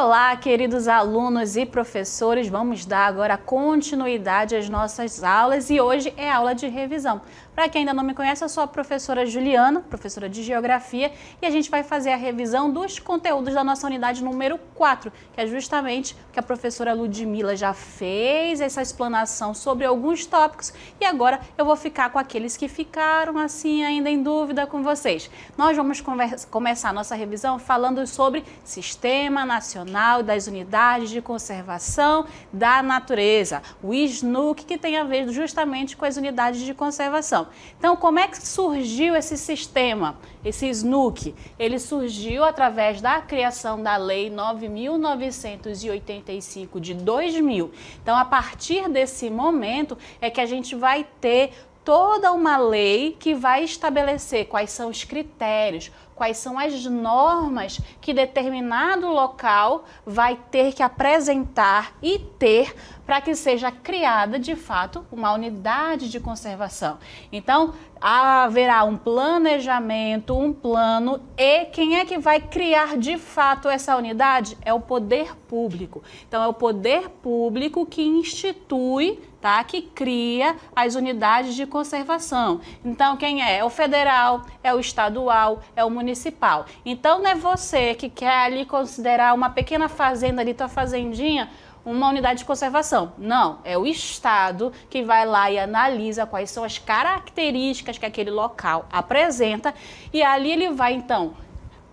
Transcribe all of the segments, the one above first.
Olá, queridos alunos e professores. Vamos dar agora continuidade às nossas aulas e hoje é aula de revisão. Para quem ainda não me conhece, eu sou a professora Juliana, professora de Geografia, e a gente vai fazer a revisão dos conteúdos da nossa unidade número 4, que é justamente o que a professora Ludmila já fez essa explanação sobre alguns tópicos e agora eu vou ficar com aqueles que ficaram assim ainda em dúvida com vocês. Nós vamos começar a nossa revisão falando sobre Sistema Nacional Nacional das Unidades de Conservação da Natureza, o SNUC, que tem a ver justamente com as unidades de conservação. Então, como é que surgiu esse sistema, esse SNUC? Ele surgiu através da criação da Lei 9.985 de 2000. Então, a partir desse momento é que a gente vai ter toda uma lei que vai estabelecer quais são os critérios, quais são as normas que determinado local vai ter que apresentar e ter para que seja criada de fato uma unidade de conservação. Então, haverá um planejamento, um plano e quem é que vai criar de fato essa unidade é o poder público. Então, é o poder público que institui tá? que cria as unidades de conservação. Então, quem é? É o federal, é o estadual, é o municipal. Então, não é você que quer ali considerar uma pequena fazenda ali, tua fazendinha, uma unidade de conservação. Não, é o Estado que vai lá e analisa quais são as características que aquele local apresenta e ali ele vai então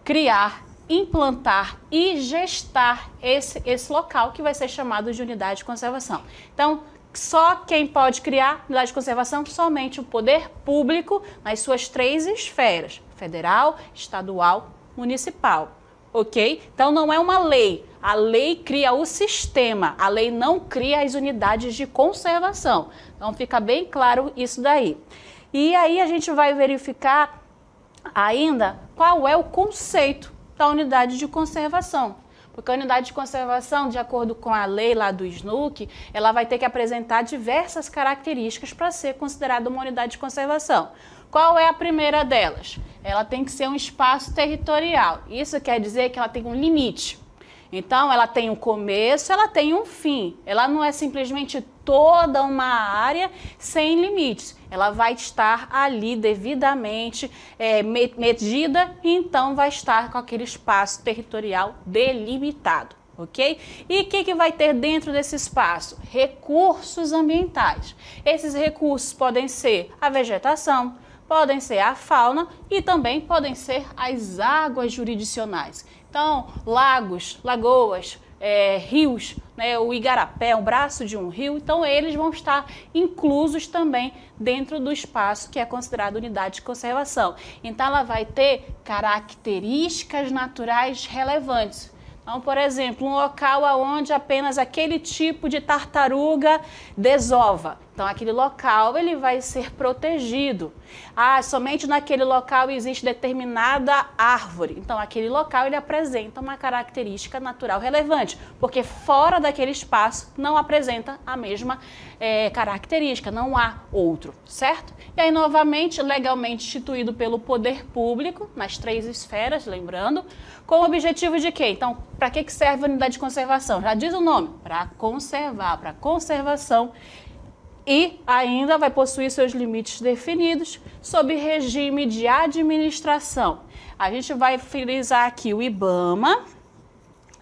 criar implantar e gestar esse, esse local que vai ser chamado de unidade de conservação. Então, só quem pode criar unidade de conservação? Somente o poder público nas suas três esferas: federal, estadual, municipal ok? Então não é uma lei. A lei cria o sistema, a lei não cria as unidades de conservação. Então fica bem claro isso daí. E aí a gente vai verificar ainda qual é o conceito da unidade de conservação. Porque a unidade de conservação, de acordo com a lei lá do SNUC, ela vai ter que apresentar diversas características para ser considerada uma unidade de conservação. Qual é a primeira delas? Ela tem que ser um espaço territorial. Isso quer dizer que ela tem um limite. Então, ela tem um começo, ela tem um fim. Ela não é simplesmente toda uma área sem limites. Ela vai estar ali devidamente é, medida e então vai estar com aquele espaço territorial delimitado. Ok? E o que, que vai ter dentro desse espaço? Recursos ambientais. Esses recursos podem ser a vegetação, podem ser a fauna e também podem ser as águas jurisdicionais. Então, lagos, lagoas, é, rios, né, o igarapé, o braço de um rio, então eles vão estar inclusos também dentro do espaço que é considerado unidade de conservação. Então, ela vai ter características naturais relevantes. Então, por exemplo, um local onde apenas aquele tipo de tartaruga desova. Então, aquele local ele vai ser protegido. Ah, somente naquele local existe determinada árvore. Então, aquele local ele apresenta uma característica natural relevante, porque fora daquele espaço não apresenta a mesma é, característica, não há outro, certo? E aí, novamente, legalmente instituído pelo poder público, nas três esferas, lembrando, com o objetivo de quê? Então, para que serve a unidade de conservação? Já diz o nome, para conservar, para conservação e ainda vai possuir seus limites definidos sob regime de administração. A gente vai frisar aqui o IBAMA,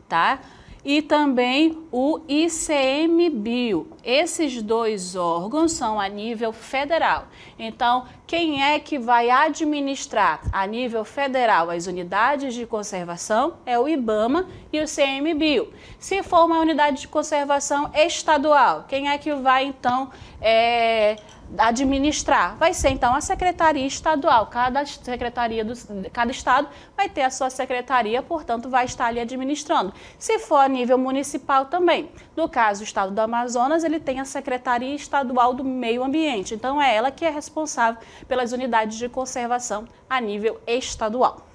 tá? e também o ICMBio. Esses dois órgãos são a nível federal. Então, quem é que vai administrar a nível federal as unidades de conservação é o IBAMA e o CMBio. Se for uma unidade de conservação estadual, quem é que vai então é, administrar? Vai ser então a secretaria estadual. Cada secretaria do cada estado vai ter a sua secretaria, portanto, vai estar ali administrando. Se for a nível municipal também. No caso, o estado do Amazonas, ele tem a Secretaria Estadual do Meio Ambiente. Então é ela que é responsável pelas unidades de conservação a nível estadual.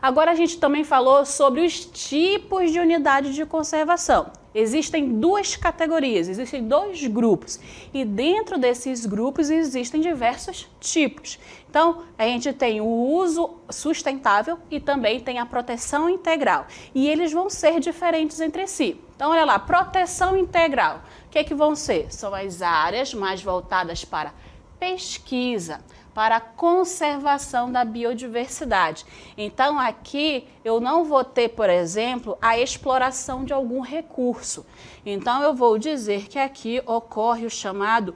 Agora a gente também falou sobre os tipos de unidade de conservação. Existem duas categorias, existem dois grupos e dentro desses grupos existem diversos tipos. Então, a gente tem o uso sustentável e também tem a proteção integral. E eles vão ser diferentes entre si. Então, olha lá, proteção integral. O que é que vão ser? São as áreas mais voltadas para pesquisa, para a conservação da biodiversidade. Então, aqui eu não vou ter, por exemplo, a exploração de algum recurso. Então, eu vou dizer que aqui ocorre o chamado.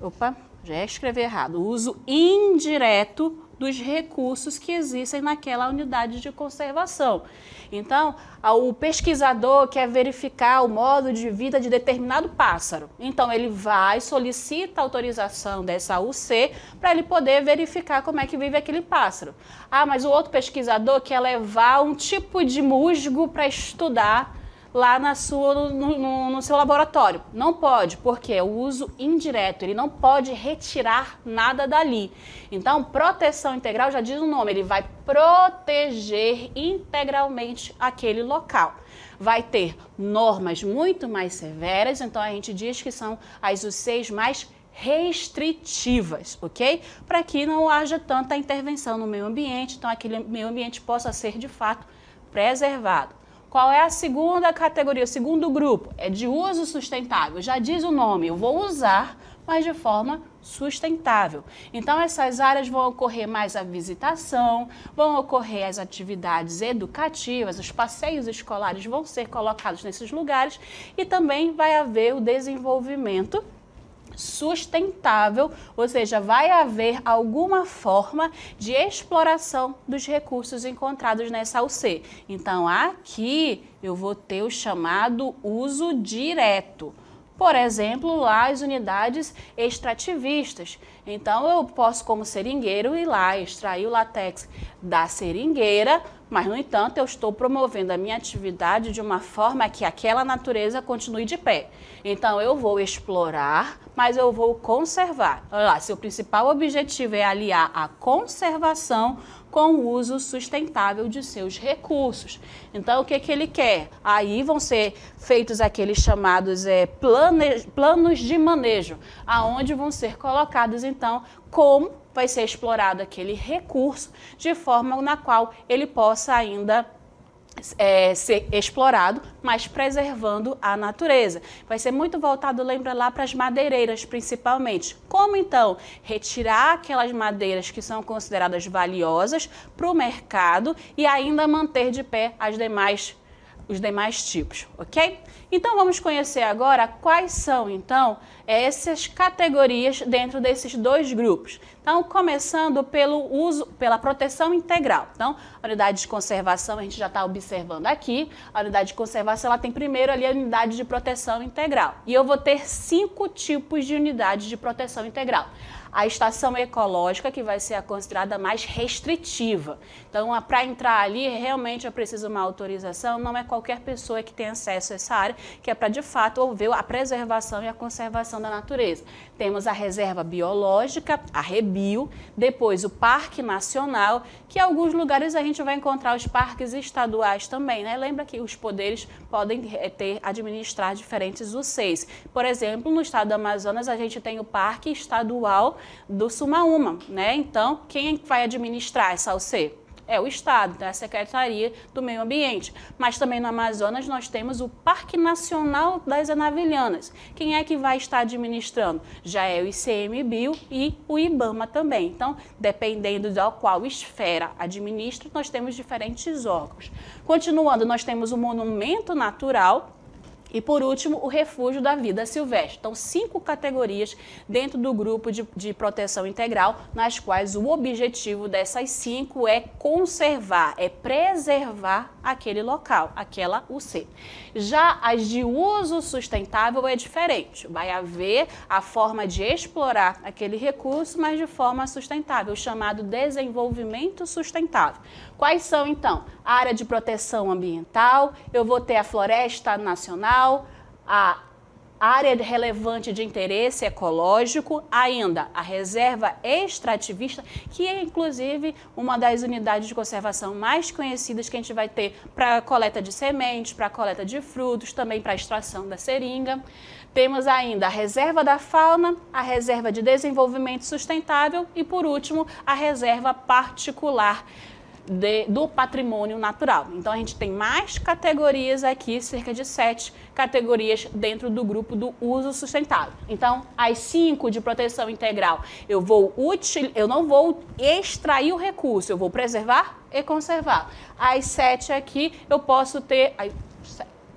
Opa, já escrevi errado. O uso indireto dos recursos que existem naquela unidade de conservação. Então, o pesquisador quer verificar o modo de vida de determinado pássaro. Então, ele vai, solicita autorização dessa UC para ele poder verificar como é que vive aquele pássaro. Ah, mas o outro pesquisador quer levar um tipo de musgo para estudar lá na sua, no, no, no seu laboratório. Não pode, porque é o uso indireto, ele não pode retirar nada dali. Então, proteção integral já diz o nome, ele vai proteger integralmente aquele local. Vai ter normas muito mais severas, então a gente diz que são as UCs mais restritivas, ok? Para que não haja tanta intervenção no meio ambiente, então aquele meio ambiente possa ser de fato preservado. Qual é a segunda categoria, o segundo grupo? É de uso sustentável. Já diz o nome, eu vou usar, mas de forma sustentável. Então, essas áreas vão ocorrer mais a visitação, vão ocorrer as atividades educativas, os passeios escolares vão ser colocados nesses lugares e também vai haver o desenvolvimento sustentável, ou seja, vai haver alguma forma de exploração dos recursos encontrados nessa UC. Então, aqui eu vou ter o chamado uso direto. Por exemplo, lá as unidades extrativistas. Então, eu posso, como seringueiro, ir lá extrair o látex da seringueira mas, no entanto, eu estou promovendo a minha atividade de uma forma que aquela natureza continue de pé. Então, eu vou explorar, mas eu vou conservar. Olha lá, seu principal objetivo é aliar a conservação com o uso sustentável de seus recursos. Então, o que, que ele quer? Aí vão ser feitos aqueles chamados é, plane... planos de manejo, aonde vão ser colocados, então, como vai ser explorado aquele recurso de forma na qual ele possa ainda é, ser explorado, mas preservando a natureza. Vai ser muito voltado, lembra lá, para as madeireiras principalmente. Como então retirar aquelas madeiras que são consideradas valiosas para o mercado e ainda manter de pé as demais os demais tipos, ok? Então vamos conhecer agora quais são então essas categorias dentro desses dois grupos. Então começando pelo uso, pela proteção integral. Então a unidade de conservação a gente já está observando aqui. A unidade de conservação ela tem primeiro ali a unidade de proteção integral e eu vou ter cinco tipos de unidades de proteção integral a estação ecológica, que vai ser a considerada mais restritiva. Então, para entrar ali, realmente eu preciso uma autorização, não é qualquer pessoa que tem acesso a essa área, que é para de fato ouvir a preservação e a conservação da natureza. Temos a reserva biológica, a Rebio, depois o Parque Nacional, que em alguns lugares a gente vai encontrar os parques estaduais também, né? Lembra que os poderes podem eh, ter administrar diferentes seis. Por exemplo, no estado do Amazonas a gente tem o Parque Estadual do Uma, né? Então, quem é vai administrar essa UC? é o Estado, da né? Secretaria do Meio Ambiente. Mas também no Amazonas nós temos o Parque Nacional das Anavilhanas. Quem é que vai estar administrando? Já é o ICMBio e o IBAMA também. Então, dependendo da qual esfera administra, nós temos diferentes órgãos. Continuando, nós temos o Monumento Natural, e por último, o refúgio da vida silvestre. Então, cinco categorias dentro do grupo de, de proteção integral, nas quais o objetivo dessas cinco é conservar, é preservar aquele local, aquela UC. Já as de uso sustentável é diferente. Vai haver a forma de explorar aquele recurso, mas de forma sustentável, chamado desenvolvimento sustentável. Quais são, então? A área de proteção ambiental, eu vou ter a floresta nacional, a área relevante de interesse ecológico, ainda a reserva extrativista, que é inclusive uma das unidades de conservação mais conhecidas que a gente vai ter para coleta de sementes, para coleta de frutos, também para extração da seringa. Temos ainda a reserva da fauna, a reserva de desenvolvimento sustentável e, por último, a reserva particular de, do patrimônio natural. Então, a gente tem mais categorias aqui, cerca de sete categorias dentro do grupo do uso sustentável. Então, as cinco de proteção integral, eu vou util, eu não vou extrair o recurso, eu vou preservar e conservar. As sete aqui, eu posso ter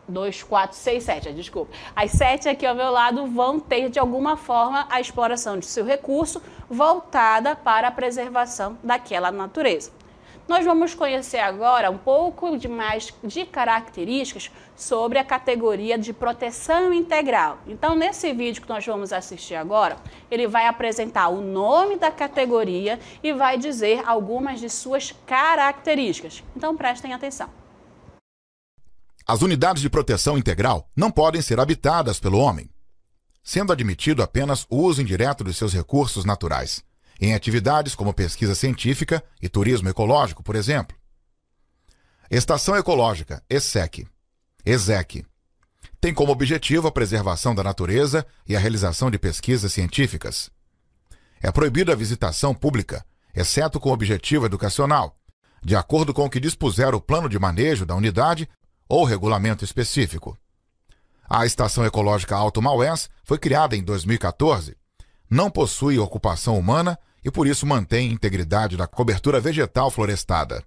2, 4, 6, 7, desculpa. As sete aqui ao meu lado vão ter, de alguma forma, a exploração de seu recurso voltada para a preservação daquela natureza. Nós vamos conhecer agora um pouco de mais de características sobre a categoria de proteção integral. Então, nesse vídeo que nós vamos assistir agora, ele vai apresentar o nome da categoria e vai dizer algumas de suas características. Então, prestem atenção. As unidades de proteção integral não podem ser habitadas pelo homem, sendo admitido apenas o uso indireto de seus recursos naturais em atividades como pesquisa científica e turismo ecológico, por exemplo. Estação Ecológica, ESEC. ESEC. Tem como objetivo a preservação da natureza e a realização de pesquisas científicas. É proibida a visitação pública, exceto com objetivo educacional, de acordo com o que dispuser o plano de manejo da unidade ou regulamento específico. A Estação Ecológica Alto Maués foi criada em 2014. Não possui ocupação humana e por isso mantém a integridade da cobertura vegetal florestada.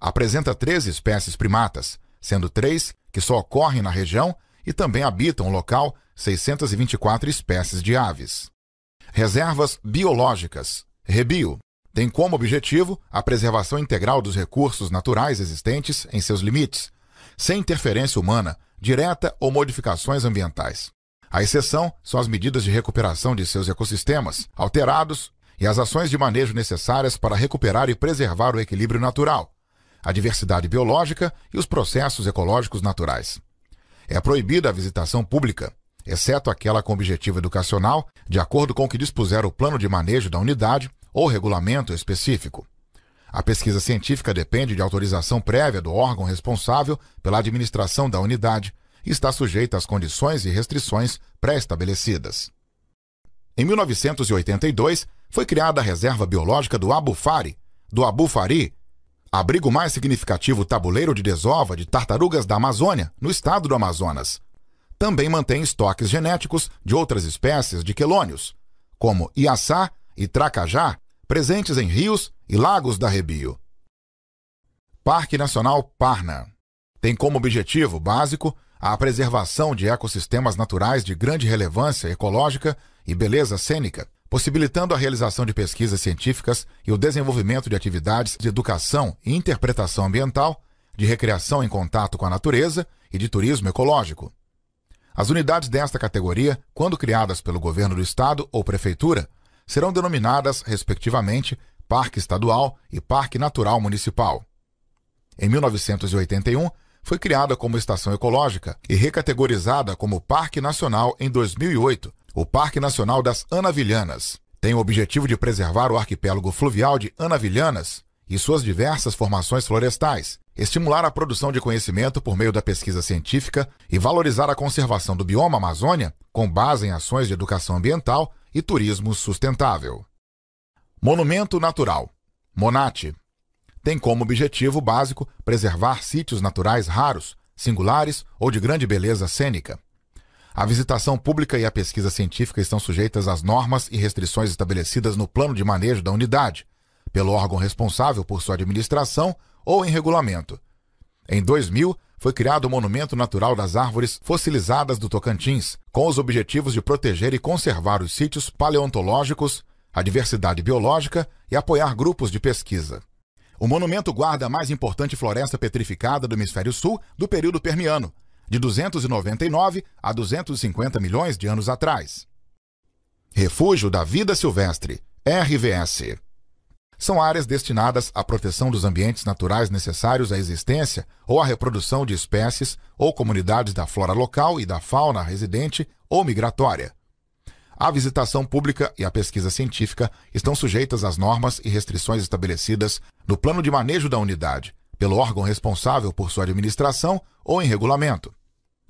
Apresenta 13 espécies primatas, sendo três que só ocorrem na região e também habitam o local 624 espécies de aves. Reservas biológicas, REBIO, tem como objetivo a preservação integral dos recursos naturais existentes em seus limites, sem interferência humana, direta ou modificações ambientais. A exceção são as medidas de recuperação de seus ecossistemas, alterados e as ações de manejo necessárias para recuperar e preservar o equilíbrio natural, a diversidade biológica e os processos ecológicos naturais. É proibida a visitação pública, exceto aquela com objetivo educacional, de acordo com o que dispuser o plano de manejo da unidade ou regulamento específico. A pesquisa científica depende de autorização prévia do órgão responsável pela administração da unidade e está sujeita às condições e restrições pré-estabelecidas. Em 1982, foi criada a Reserva Biológica do Abufari, do Abufari, abrigo mais significativo tabuleiro de desova de tartarugas da Amazônia, no estado do Amazonas. Também mantém estoques genéticos de outras espécies de quelônios, como iaçá e tracajá, presentes em rios e lagos da Rebio. Parque Nacional Parna tem como objetivo básico a preservação de ecossistemas naturais de grande relevância ecológica e beleza cênica, possibilitando a realização de pesquisas científicas e o desenvolvimento de atividades de educação e interpretação ambiental, de recreação em contato com a natureza e de turismo ecológico. As unidades desta categoria, quando criadas pelo governo do estado ou prefeitura, serão denominadas, respectivamente, Parque Estadual e Parque Natural Municipal. Em 1981, foi criada como Estação Ecológica e recategorizada como Parque Nacional em 2008, o Parque Nacional das Anavilhanas. Tem o objetivo de preservar o arquipélago fluvial de Anavilhanas e suas diversas formações florestais, estimular a produção de conhecimento por meio da pesquisa científica e valorizar a conservação do bioma Amazônia com base em ações de educação ambiental e turismo sustentável. Monumento Natural Monate tem como objetivo básico preservar sítios naturais raros, singulares ou de grande beleza cênica, a visitação pública e a pesquisa científica estão sujeitas às normas e restrições estabelecidas no plano de manejo da unidade, pelo órgão responsável por sua administração ou em regulamento. Em 2000, foi criado o Monumento Natural das Árvores Fossilizadas do Tocantins, com os objetivos de proteger e conservar os sítios paleontológicos, a diversidade biológica e apoiar grupos de pesquisa. O monumento guarda a mais importante floresta petrificada do hemisfério sul do período permiano, de 299 a 250 milhões de anos atrás. Refúgio da Vida Silvestre, RVS. São áreas destinadas à proteção dos ambientes naturais necessários à existência ou à reprodução de espécies ou comunidades da flora local e da fauna residente ou migratória. A visitação pública e a pesquisa científica estão sujeitas às normas e restrições estabelecidas no plano de manejo da unidade, pelo órgão responsável por sua administração ou em regulamento.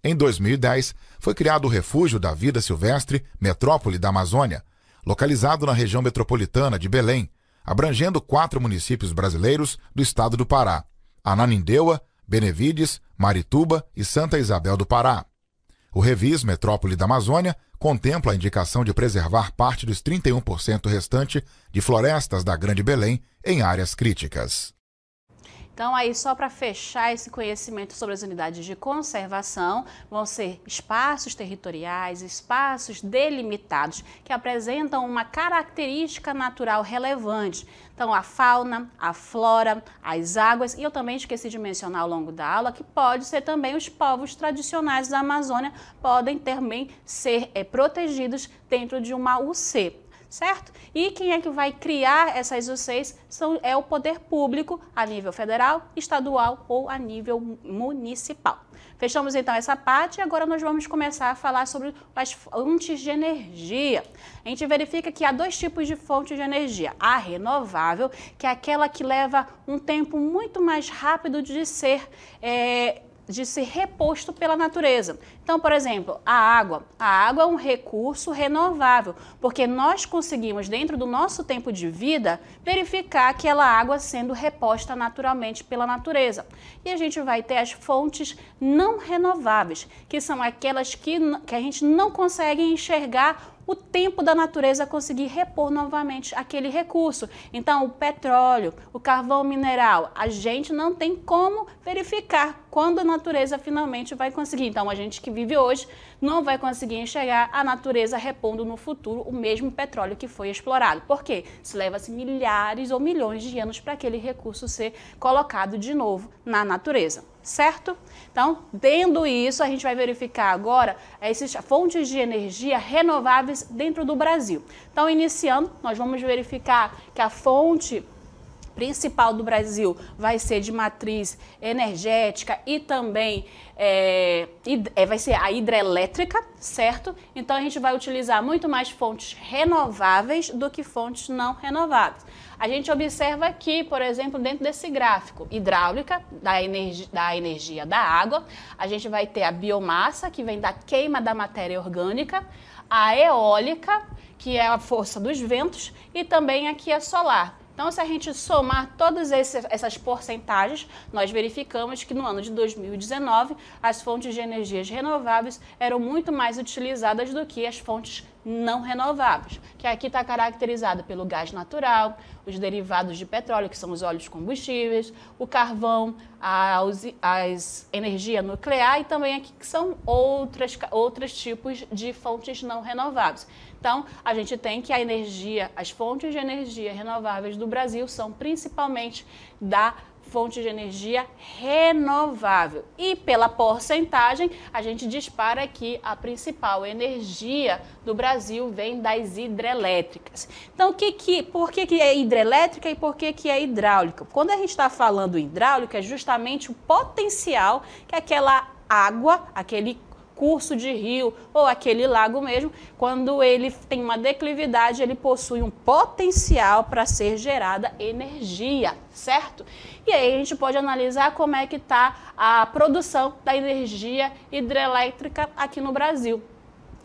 Em 2010, foi criado o Refúgio da Vida Silvestre Metrópole da Amazônia, localizado na região metropolitana de Belém, abrangendo quatro municípios brasileiros do estado do Pará: Ananindeua, Benevides, Marituba e Santa Isabel do Pará. O Revis Metrópole da Amazônia contempla a indicação de preservar parte dos 31% restante de florestas da Grande Belém em áreas críticas. Então, aí, só para fechar esse conhecimento sobre as unidades de conservação, vão ser espaços territoriais, espaços delimitados, que apresentam uma característica natural relevante. Então, a fauna, a flora, as águas, e eu também esqueci de mencionar ao longo da aula que pode ser também os povos tradicionais da Amazônia, podem também ser é, protegidos dentro de uma UC certo? E quem é que vai criar essas UCs são, é o poder público a nível federal, estadual ou a nível municipal. Fechamos então essa parte e agora nós vamos começar a falar sobre as fontes de energia. A gente verifica que há dois tipos de fontes de energia. A renovável, que é aquela que leva um tempo muito mais rápido de ser é, de ser reposto pela natureza. Então, por exemplo, a água. A água é um recurso renovável, porque nós conseguimos, dentro do nosso tempo de vida, verificar aquela água sendo reposta naturalmente pela natureza. E a gente vai ter as fontes não renováveis, que são aquelas que, que a gente não consegue enxergar o tempo da natureza conseguir repor novamente aquele recurso. Então, o petróleo, o carvão mineral, a gente não tem como verificar quando a natureza finalmente vai conseguir. Então, a gente que vive hoje não vai conseguir enxergar a natureza repondo no futuro o mesmo petróleo que foi explorado. Por quê? Se leva-se milhares ou milhões de anos para aquele recurso ser colocado de novo na natureza certo? Então, tendo isso, a gente vai verificar agora é, essas fontes de energia renováveis dentro do Brasil. Então, iniciando, nós vamos verificar que a fonte principal do Brasil vai ser de matriz energética e também é, é, vai ser a hidrelétrica, certo? Então a gente vai utilizar muito mais fontes renováveis do que fontes não renováveis. A gente observa aqui, por exemplo, dentro desse gráfico, hidráulica, da, energi da energia da água, a gente vai ter a biomassa, que vem da queima da matéria orgânica, a eólica, que é a força dos ventos, e também aqui a solar então, se a gente somar todas essas porcentagens, nós verificamos que no ano de 2019 as fontes de energias renováveis eram muito mais utilizadas do que as fontes não renováveis, que aqui está caracterizada pelo gás natural, os derivados de petróleo, que são os óleos combustíveis, o carvão, a, as energia nuclear e também aqui que são outras, outros tipos de fontes não renováveis. Então, a gente tem que a energia, as fontes de energia renováveis do Brasil são principalmente da fonte de energia renovável. E pela porcentagem, a gente dispara que a principal energia do Brasil vem das hidrelétricas. Então, que, que, por que, que é hidrelétrica e por que, que é hidráulica? Quando a gente está falando hidráulica, é justamente o potencial que aquela água, aquele curso de rio ou aquele lago mesmo, quando ele tem uma declividade, ele possui um potencial para ser gerada energia, certo? E aí a gente pode analisar como é que está a produção da energia hidrelétrica aqui no Brasil.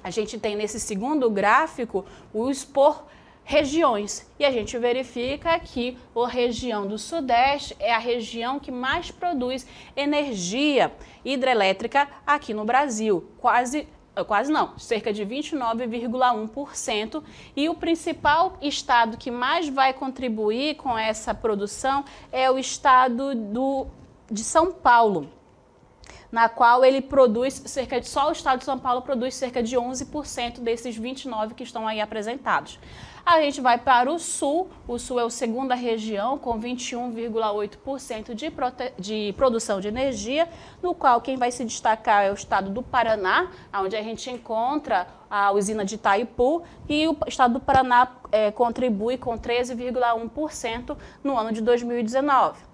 A gente tem nesse segundo gráfico o expor regiões. E a gente verifica que a região do Sudeste é a região que mais produz energia hidrelétrica aqui no Brasil, quase eh, quase não, cerca de 29,1%. E o principal estado que mais vai contribuir com essa produção é o estado do, de São Paulo na qual ele produz cerca de, só o estado de São Paulo produz cerca de 11% desses 29 que estão aí apresentados. A gente vai para o sul, o sul é a segunda região com 21,8% de, de produção de energia, no qual quem vai se destacar é o estado do Paraná, onde a gente encontra a usina de Itaipu, e o estado do Paraná é, contribui com 13,1% no ano de 2019.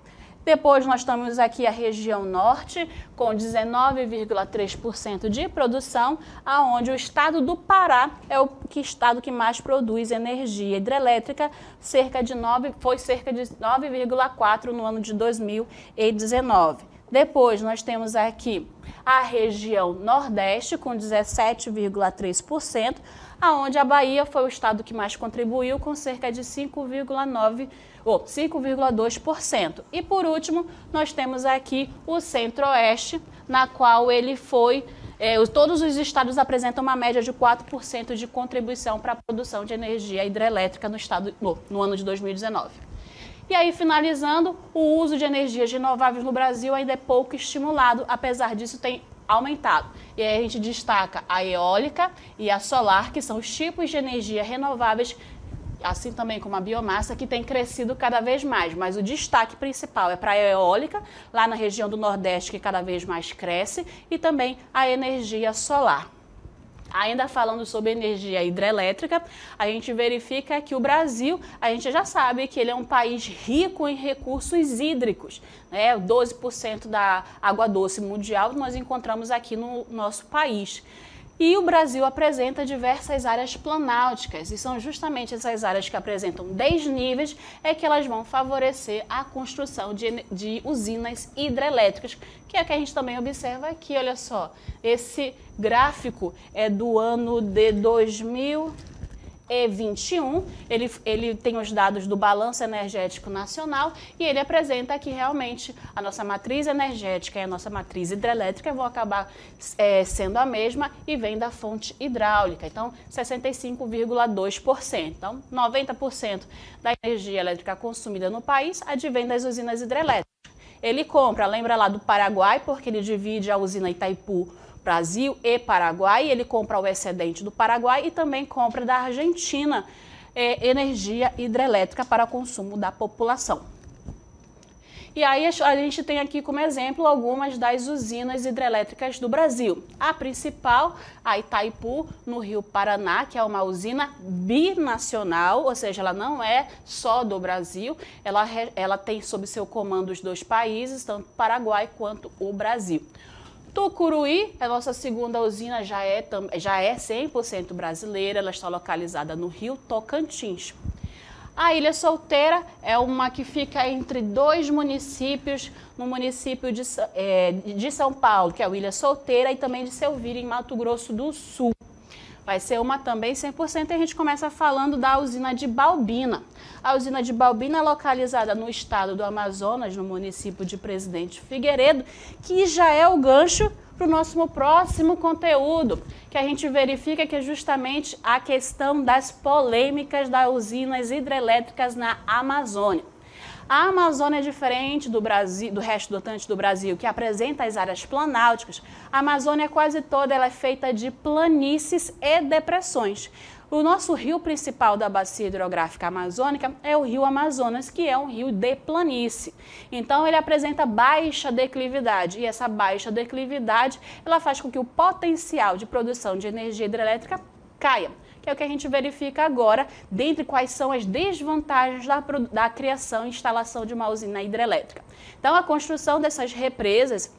Depois nós temos aqui a região norte, com 19,3% de produção, aonde o estado do Pará é o que estado que mais produz energia hidrelétrica, cerca de 9, foi cerca de 9,4 no ano de 2019. Depois nós temos aqui a região nordeste com 17,3% aonde a Bahia foi o estado que mais contribuiu com cerca de 5,9 ou 5,2%. E por último, nós temos aqui o Centro-Oeste, na qual ele foi é, todos os estados apresentam uma média de 4% de contribuição para a produção de energia hidrelétrica no, estado, no, no ano de 2019. E aí, finalizando, o uso de energias renováveis no Brasil ainda é pouco estimulado, apesar disso, tem aumentado. E aí a gente destaca a eólica e a solar, que são os tipos de energia renováveis assim também como a biomassa, que tem crescido cada vez mais. Mas o destaque principal é para a eólica, lá na região do Nordeste, que cada vez mais cresce, e também a energia solar. Ainda falando sobre energia hidrelétrica, a gente verifica que o Brasil, a gente já sabe que ele é um país rico em recursos hídricos. Né? 12% da água doce mundial nós encontramos aqui no nosso país. E o Brasil apresenta diversas áreas planáuticas, e são justamente essas áreas que apresentam desníveis é que elas vão favorecer a construção de, de usinas hidrelétricas, que é o que a gente também observa aqui. Olha só, esse gráfico é do ano de 2000. E21, ele, ele tem os dados do Balanço Energético Nacional e ele apresenta que realmente a nossa matriz energética e a nossa matriz hidrelétrica vão acabar é, sendo a mesma e vem da fonte hidráulica, então 65,2%. Então, 90% da energia elétrica consumida no país advém das usinas hidrelétricas. Ele compra, lembra lá do Paraguai, porque ele divide a usina Itaipu Brasil e Paraguai. Ele compra o excedente do Paraguai e também compra da Argentina é, energia hidrelétrica para consumo da população. E aí a gente tem aqui como exemplo algumas das usinas hidrelétricas do Brasil. A principal, a Itaipu, no Rio Paraná, que é uma usina binacional, ou seja, ela não é só do Brasil, ela, ela tem sob seu comando os dois países, tanto o Paraguai quanto o Brasil. Tucuruí, a nossa segunda usina, já é, já é 100% brasileira, ela está localizada no Rio Tocantins. A Ilha Solteira é uma que fica entre dois municípios, no município de, é, de São Paulo, que é a Ilha Solteira, e também de Selvira, em Mato Grosso do Sul. Vai ser uma também 100% e a gente começa falando da usina de Balbina. A usina de Balbina é localizada no estado do Amazonas, no município de Presidente Figueiredo, que já é o gancho para o nosso próximo conteúdo, que a gente verifica que é justamente a questão das polêmicas das usinas hidrelétricas na Amazônia. A Amazônia é diferente do Brasil, do resto do Atlântico do Brasil, que apresenta as áreas planáuticas. A Amazônia é quase toda ela é feita de planícies e depressões. O nosso rio principal da bacia hidrográfica amazônica é o rio Amazonas, que é um rio de planície. Então ele apresenta baixa declividade e essa baixa declividade ela faz com que o potencial de produção de energia hidrelétrica caia que é o que a gente verifica agora, dentre quais são as desvantagens da, da criação e instalação de uma usina hidrelétrica. Então, a construção dessas represas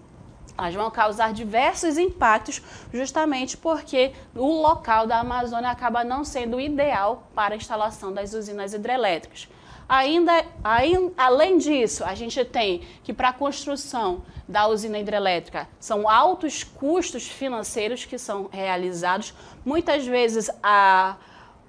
elas vão causar diversos impactos, justamente porque o local da Amazônia acaba não sendo ideal para a instalação das usinas hidrelétricas. Ainda, ainda, além disso, a gente tem que para a construção da usina hidrelétrica são altos custos financeiros que são realizados. Muitas vezes a,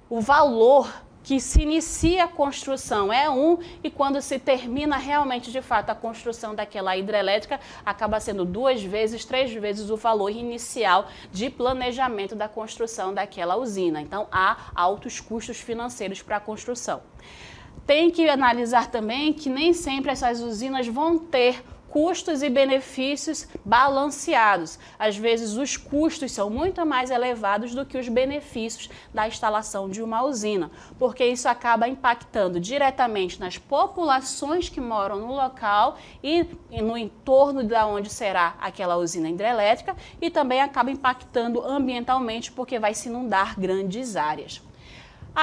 o valor que se inicia a construção é um e quando se termina realmente de fato a construção daquela hidrelétrica acaba sendo duas vezes, três vezes o valor inicial de planejamento da construção daquela usina. Então há altos custos financeiros para a construção tem que analisar também que nem sempre essas usinas vão ter custos e benefícios balanceados. Às vezes, os custos são muito mais elevados do que os benefícios da instalação de uma usina, porque isso acaba impactando diretamente nas populações que moram no local e no entorno da onde será aquela usina hidrelétrica e também acaba impactando ambientalmente porque vai se inundar grandes áreas.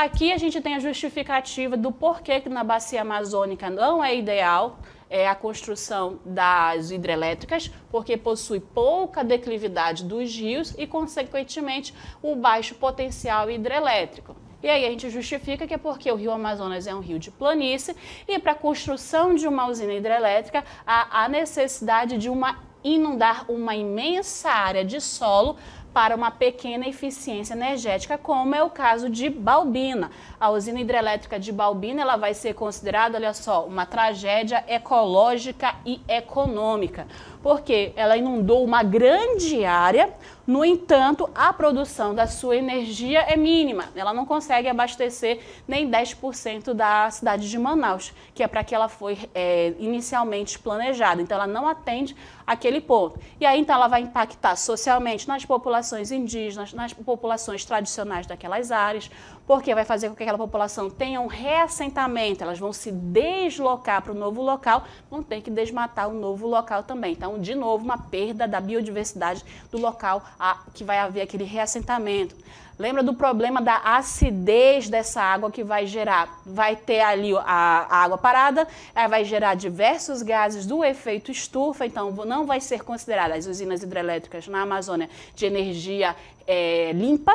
Aqui a gente tem a justificativa do porquê que na bacia amazônica não é ideal é, a construção das hidrelétricas, porque possui pouca declividade dos rios e, consequentemente, o baixo potencial hidrelétrico. E aí a gente justifica que é porque o Rio Amazonas é um rio de planície e para a construção de uma usina hidrelétrica há a necessidade de uma inundar uma imensa área de solo para uma pequena eficiência energética, como é o caso de Balbina. A usina hidrelétrica de Balbina ela vai ser considerada, olha só, uma tragédia ecológica e econômica, porque ela inundou uma grande área no entanto, a produção da sua energia é mínima. Ela não consegue abastecer nem 10% da cidade de Manaus, que é para que ela foi é, inicialmente planejada. Então, ela não atende aquele ponto. E aí, então, ela vai impactar socialmente nas populações indígenas, nas populações tradicionais daquelas áreas, porque vai fazer com que aquela população tenha um reassentamento, elas vão se deslocar para o novo local, vão ter que desmatar o novo local também. Então, de novo, uma perda da biodiversidade do local a, que vai haver aquele reassentamento. Lembra do problema da acidez dessa água que vai gerar? Vai ter ali a, a água parada, vai gerar diversos gases do efeito estufa, então não vai ser considerada as usinas hidrelétricas na Amazônia de energia é, limpa,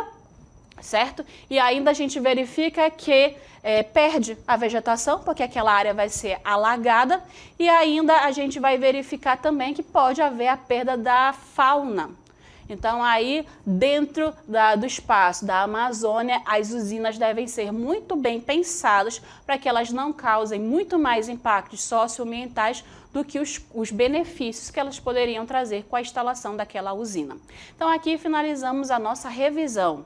certo? E ainda a gente verifica que é, perde a vegetação, porque aquela área vai ser alagada, e ainda a gente vai verificar também que pode haver a perda da fauna. Então, aí, dentro da, do espaço da Amazônia, as usinas devem ser muito bem pensadas para que elas não causem muito mais impactos socioambientais do que os, os, benefícios que elas poderiam trazer com a instalação daquela usina. Então, aqui finalizamos a nossa revisão.